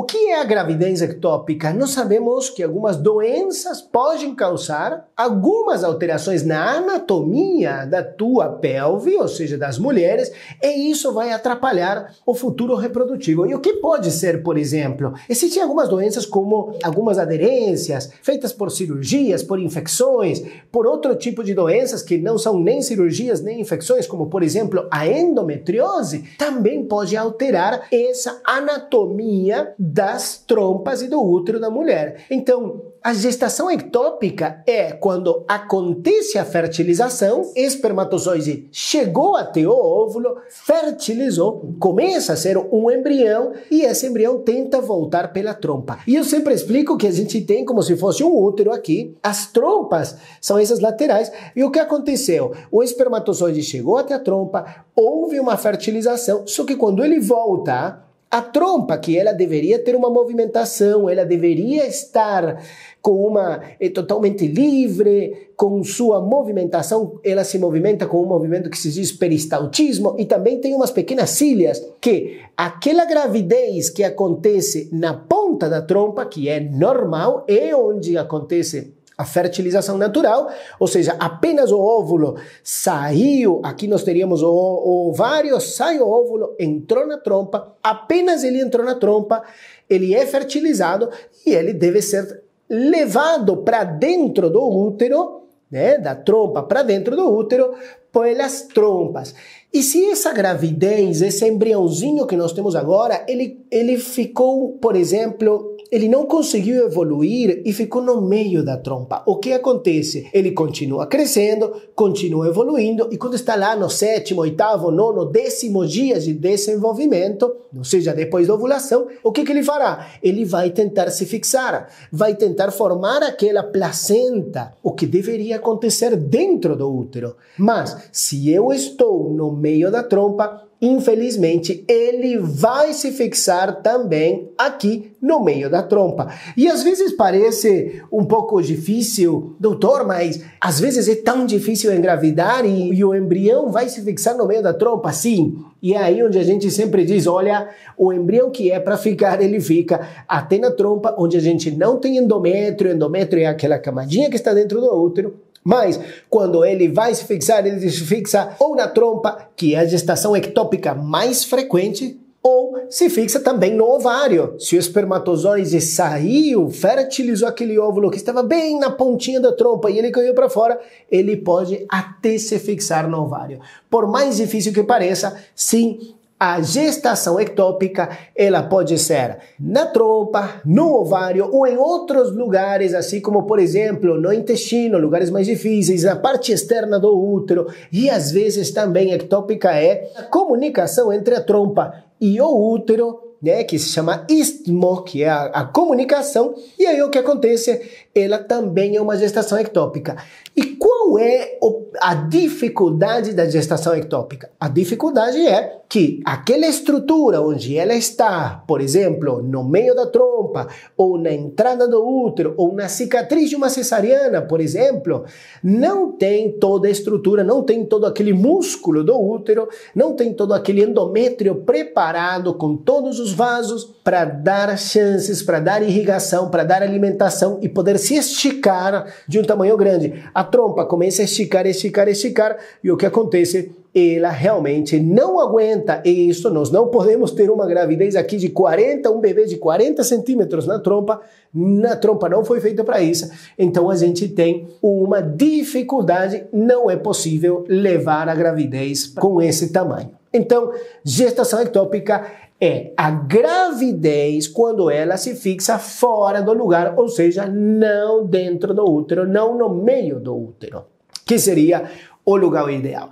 O que é a gravidez ectópica? Nós sabemos que algumas doenças podem causar algumas alterações na anatomia da tua pelve, ou seja, das mulheres, e isso vai atrapalhar o futuro reprodutivo. E o que pode ser, por exemplo? Existem algumas doenças como algumas aderências feitas por cirurgias, por infecções, por outro tipo de doenças que não são nem cirurgias nem infecções, como por exemplo a endometriose, também pode alterar essa anatomia das trompas e do útero da mulher. Então, a gestação ectópica é quando acontece a fertilização, espermatozoide chegou até o óvulo, fertilizou, começa a ser um embrião e esse embrião tenta voltar pela trompa. E eu sempre explico que a gente tem como se fosse um útero aqui, as trompas são essas laterais. E o que aconteceu? O espermatozoide chegou até a trompa, houve uma fertilização, só que quando ele volta, a trompa, que ela deveria ter uma movimentação, ela deveria estar com uma eh, totalmente livre, com sua movimentação, ela se movimenta com um movimento que se diz peristaltismo e também tem umas pequenas cílias que aquela gravidez que acontece na ponta da trompa, que é normal, é onde acontece a fertilização natural, ou seja, apenas o óvulo saiu, aqui nós teríamos o, ovário, sai o óvulo, entrou na trompa, apenas ele entrou na trompa, ele é fertilizado e ele deve ser levado para dentro do útero, né, da trompa para dentro do útero, pelas trompas. E se essa gravidez, esse embriãozinho que nós temos agora, ele, ele ficou, por exemplo, ele não conseguiu evoluir e ficou no meio da trompa. O que acontece? Ele continua crescendo, continua evoluindo, e quando está lá no sétimo, oitavo, nono, décimo dia de desenvolvimento, ou seja, depois da ovulação, o que, que ele fará? Ele vai tentar se fixar, vai tentar formar aquela placenta, o que deveria acontecer dentro do útero. Mas se eu estou no meio da trompa, infelizmente ele vai se fixar também aqui no meio da trompa. E às vezes parece um pouco difícil, doutor, mas às vezes é tão difícil engravidar e, e o embrião vai se fixar no meio da trompa, sim. E é aí onde a gente sempre diz, olha, o embrião que é para ficar, ele fica até na trompa, onde a gente não tem endométrio, endométrio é aquela camadinha que está dentro do útero, mas, quando ele vai se fixar, ele se fixa ou na trompa, que é a gestação ectópica mais frequente, ou se fixa também no ovário. Se o espermatozoide saiu, fertilizou aquele óvulo que estava bem na pontinha da trompa e ele caiu para fora, ele pode até se fixar no ovário. Por mais difícil que pareça, sim, a gestação ectópica, ela pode ser na trompa, no ovário ou em outros lugares, assim como, por exemplo, no intestino, lugares mais difíceis, na parte externa do útero. E às vezes também ectópica é a comunicação entre a trompa e o útero, né, que se chama istmo, que é a, a, comunicação. E aí o que acontece? Ela também é uma gestação ectópica. E qual é a dificuldade da gestação ectópica? A dificuldade é que aquela estrutura onde ela está, por exemplo, no meio da trompa, ou na entrada do útero, ou na cicatriz de uma cesariana, por exemplo, não tem toda a estrutura, não tem todo aquele músculo do útero, não tem todo aquele endométrio preparado com todos os vasos para dar chances, para dar irrigação, para dar alimentação e poder se esticar de um tamanho grande. A trompa, como começa a esticar, esticar, esticar, e o que acontece? Ela realmente não aguenta isso. Nós não podemos ter uma gravidez aqui de 40, um bebê de 40 centímetros na trompa. Na trompa não foi feita para isso. Então a gente tem uma dificuldade. Não é possível levar a gravidez com esse tamanho. Então, gestação ectópica é a gravidez quando ela se fixa fora do lugar, ou seja, não dentro do útero, não no meio do útero, que seria o lugar ideal.